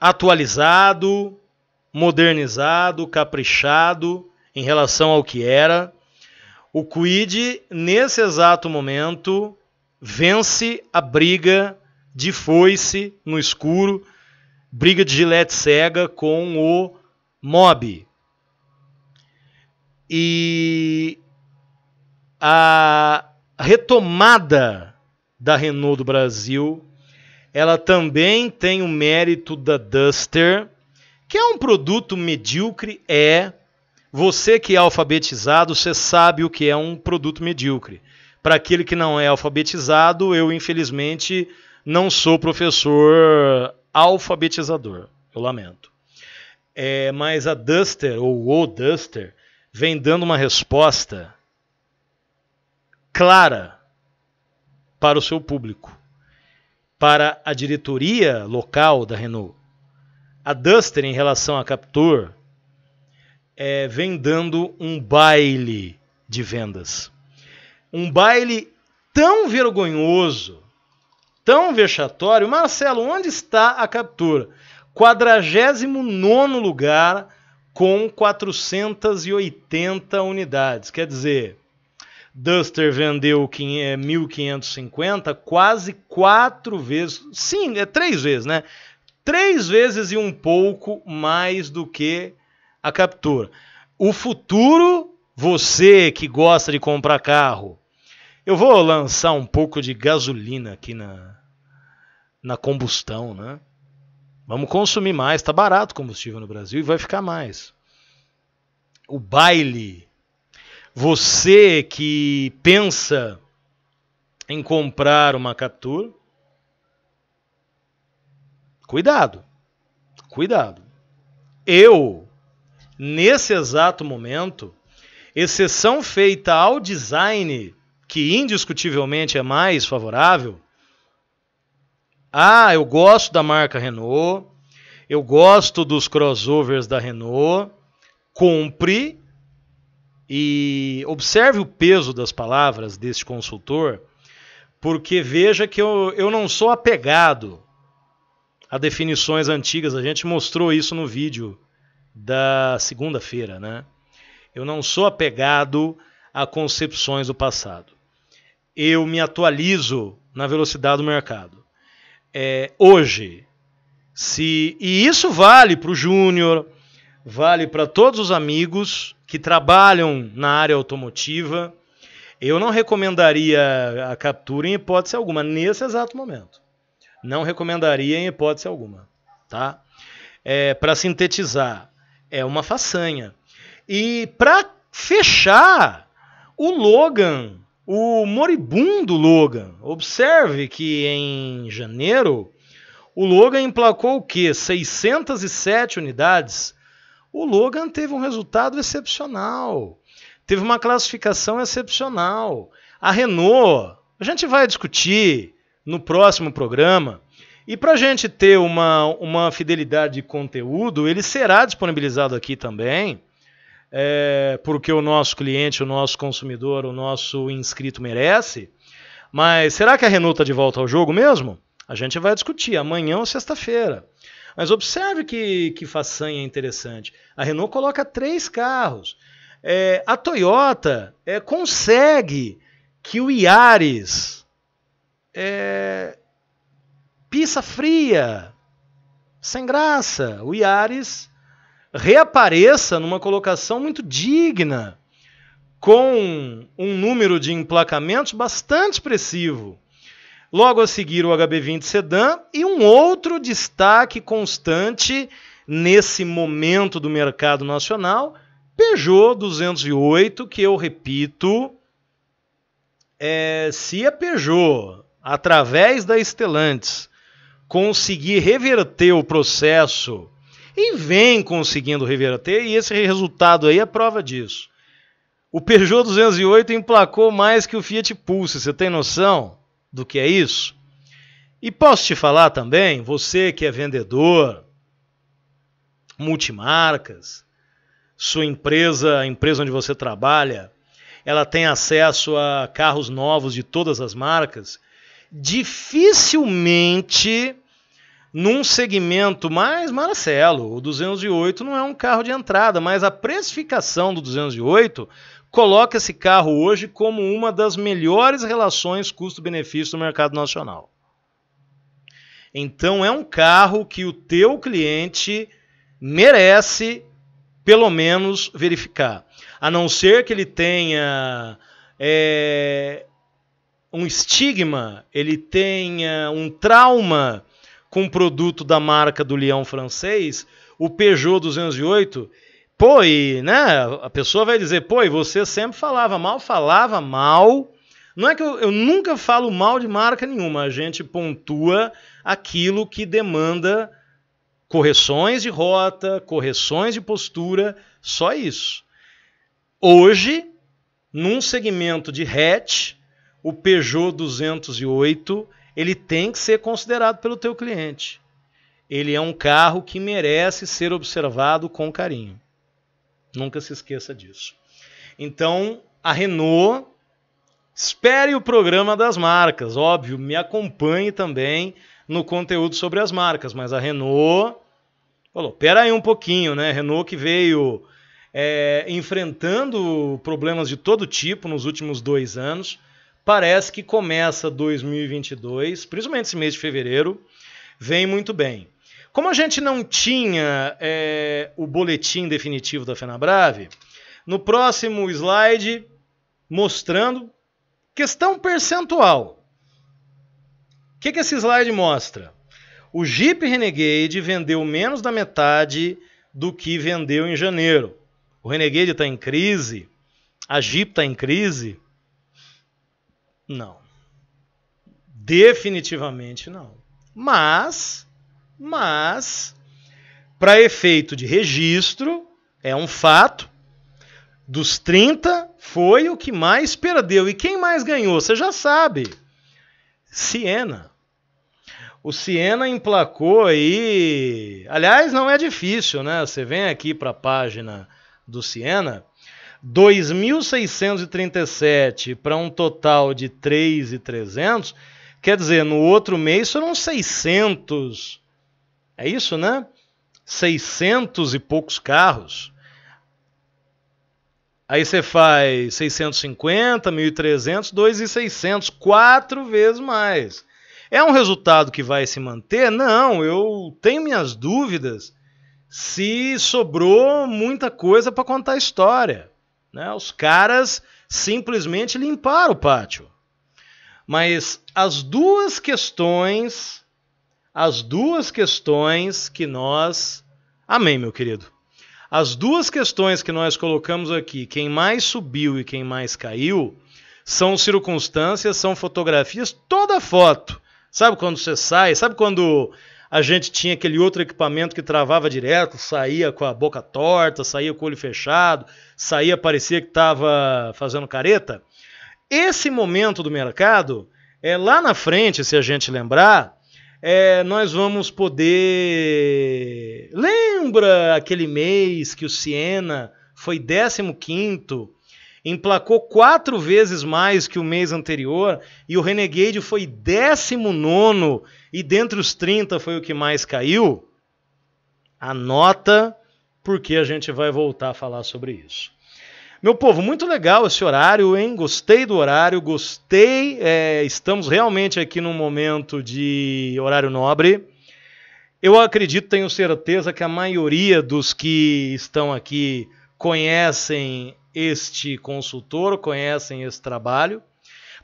atualizado, modernizado, caprichado em relação ao que era. O Quid, nesse exato momento, vence a briga de foice no escuro, briga de gilete cega com o mob. E a retomada da Renault do Brasil, ela também tem o mérito da Duster, que é um produto medíocre, é. Você que é alfabetizado, você sabe o que é um produto medíocre. Para aquele que não é alfabetizado, eu infelizmente não sou professor alfabetizador, eu lamento. É, mas a Duster, ou o Duster, vem dando uma resposta clara para o seu público, para a diretoria local da Renault. A Duster, em relação à Captur, é, vem dando um baile de vendas. Um baile tão vergonhoso tão vexatório. Marcelo, onde está a captura? 49 lugar com 480 unidades. Quer dizer, Duster vendeu 1.550 é, quase quatro vezes, sim, é três vezes, né? Três vezes e um pouco mais do que a captura. O futuro, você que gosta de comprar carro, eu vou lançar um pouco de gasolina aqui na, na combustão, né? Vamos consumir mais, tá barato combustível no Brasil e vai ficar mais. O baile. Você que pensa em comprar uma captura, cuidado. Cuidado. Eu, nesse exato momento, exceção feita ao design que indiscutivelmente é mais favorável. Ah, eu gosto da marca Renault, eu gosto dos crossovers da Renault. Compre e observe o peso das palavras deste consultor, porque veja que eu, eu não sou apegado a definições antigas. A gente mostrou isso no vídeo da segunda-feira, né? Eu não sou apegado a concepções do passado eu me atualizo na velocidade do mercado. É, hoje, se e isso vale para o júnior, vale para todos os amigos que trabalham na área automotiva. Eu não recomendaria a captura em hipótese alguma nesse exato momento. Não recomendaria em hipótese alguma, tá? É, para sintetizar, é uma façanha. E para fechar, o Logan o moribundo Logan. Observe que em janeiro o Logan emplacou o quê? 607 unidades. O Logan teve um resultado excepcional. Teve uma classificação excepcional. A Renault, a gente vai discutir no próximo programa. E para a gente ter uma, uma fidelidade de conteúdo, ele será disponibilizado aqui também é, porque o nosso cliente, o nosso consumidor, o nosso inscrito merece. Mas será que a Renault está de volta ao jogo mesmo? A gente vai discutir amanhã ou sexta-feira. Mas observe que, que façanha interessante. A Renault coloca três carros. É, a Toyota é, consegue que o Iares é, pisa fria, sem graça. O Iares reapareça numa colocação muito digna, com um número de emplacamentos bastante expressivo. Logo a seguir, o HB20 Sedan e um outro destaque constante nesse momento do mercado nacional, Peugeot 208, que eu repito, é, se a Peugeot, através da Stellantis, conseguir reverter o processo e vem conseguindo reverter, e esse resultado aí é prova disso. O Peugeot 208 emplacou mais que o Fiat Pulse, você tem noção do que é isso? E posso te falar também, você que é vendedor, multimarcas, sua empresa, a empresa onde você trabalha, ela tem acesso a carros novos de todas as marcas, dificilmente num segmento mais Marcelo. O 208 não é um carro de entrada, mas a precificação do 208 coloca esse carro hoje como uma das melhores relações custo-benefício no mercado nacional. Então é um carro que o teu cliente merece pelo menos verificar. A não ser que ele tenha é, um estigma, ele tenha um trauma com um produto da marca do Leão francês, o Peugeot 208, pô, e né, a pessoa vai dizer, pô, e você sempre falava mal, falava mal. Não é que eu, eu nunca falo mal de marca nenhuma, a gente pontua aquilo que demanda correções de rota, correções de postura, só isso. Hoje, num segmento de hatch, o Peugeot 208 ele tem que ser considerado pelo teu cliente. Ele é um carro que merece ser observado com carinho. Nunca se esqueça disso. Então, a Renault, espere o programa das marcas, óbvio, me acompanhe também no conteúdo sobre as marcas, mas a Renault falou, pera aí um pouquinho, né? Renault que veio é, enfrentando problemas de todo tipo nos últimos dois anos, parece que começa 2022, principalmente esse mês de fevereiro, vem muito bem. Como a gente não tinha é, o boletim definitivo da FenaBrave, no próximo slide mostrando questão percentual. O que, que esse slide mostra? O Jeep Renegade vendeu menos da metade do que vendeu em janeiro. O Renegade está em crise, a Jeep está em crise, não. Definitivamente não. Mas, mas, para efeito de registro, é um fato. Dos 30, foi o que mais perdeu. E quem mais ganhou? Você já sabe. Siena. O Siena emplacou aí. Aliás, não é difícil, né? Você vem aqui para a página do Siena 2.637 para um total de 3.300, quer dizer, no outro mês foram 600. É isso, né? 600 e poucos carros. Aí você faz 650, 1.300, 2.600, quatro vezes mais. É um resultado que vai se manter? Não, eu tenho minhas dúvidas se sobrou muita coisa para contar a história. Né? Os caras simplesmente limparam o pátio. Mas as duas questões, as duas questões que nós. Amém, meu querido. As duas questões que nós colocamos aqui, quem mais subiu e quem mais caiu, são circunstâncias, são fotografias, toda foto. Sabe quando você sai? Sabe quando a gente tinha aquele outro equipamento que travava direto, saía com a boca torta, saía com o olho fechado, saía, parecia que estava fazendo careta. Esse momento do mercado, é lá na frente, se a gente lembrar, é, nós vamos poder. Lembra aquele mês que o Siena foi 15, emplacou quatro vezes mais que o mês anterior e o Renegade foi 19 e dentre os 30 foi o que mais caiu, anota porque a gente vai voltar a falar sobre isso. Meu povo, muito legal esse horário, hein? Gostei do horário, gostei. É, estamos realmente aqui num momento de horário nobre. Eu acredito, tenho certeza que a maioria dos que estão aqui conhecem este consultor, conhecem esse trabalho.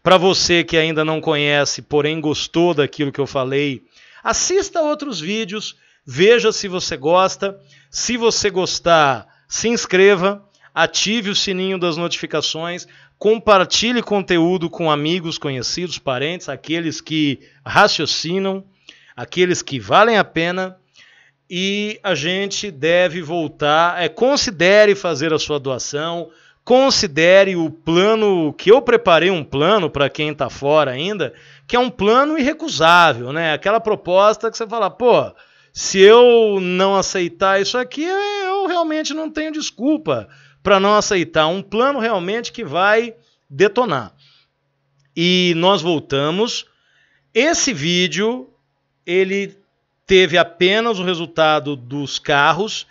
Para você que ainda não conhece, porém gostou daquilo que eu falei, assista outros vídeos, veja se você gosta. Se você gostar, se inscreva, ative o sininho das notificações, compartilhe conteúdo com amigos, conhecidos, parentes, aqueles que raciocinam, aqueles que valem a pena. E a gente deve voltar, é, considere fazer a sua doação Considere o plano que eu preparei um plano para quem está fora ainda, que é um plano irrecusável, né? Aquela proposta que você fala, pô, se eu não aceitar isso aqui, eu realmente não tenho desculpa para não aceitar um plano realmente que vai detonar. E nós voltamos. Esse vídeo ele teve apenas o resultado dos carros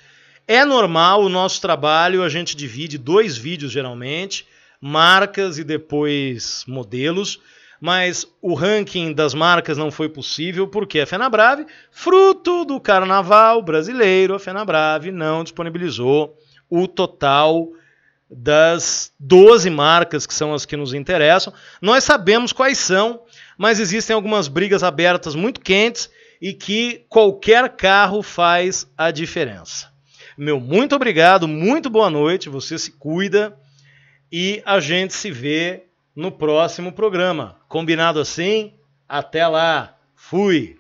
é normal o nosso trabalho, a gente divide dois vídeos geralmente, marcas e depois modelos, mas o ranking das marcas não foi possível porque a Fenabrave, fruto do carnaval brasileiro, a Fenabrave não disponibilizou o total das 12 marcas que são as que nos interessam. Nós sabemos quais são, mas existem algumas brigas abertas muito quentes e que qualquer carro faz a diferença. Meu muito obrigado, muito boa noite, você se cuida e a gente se vê no próximo programa. Combinado assim? Até lá. Fui.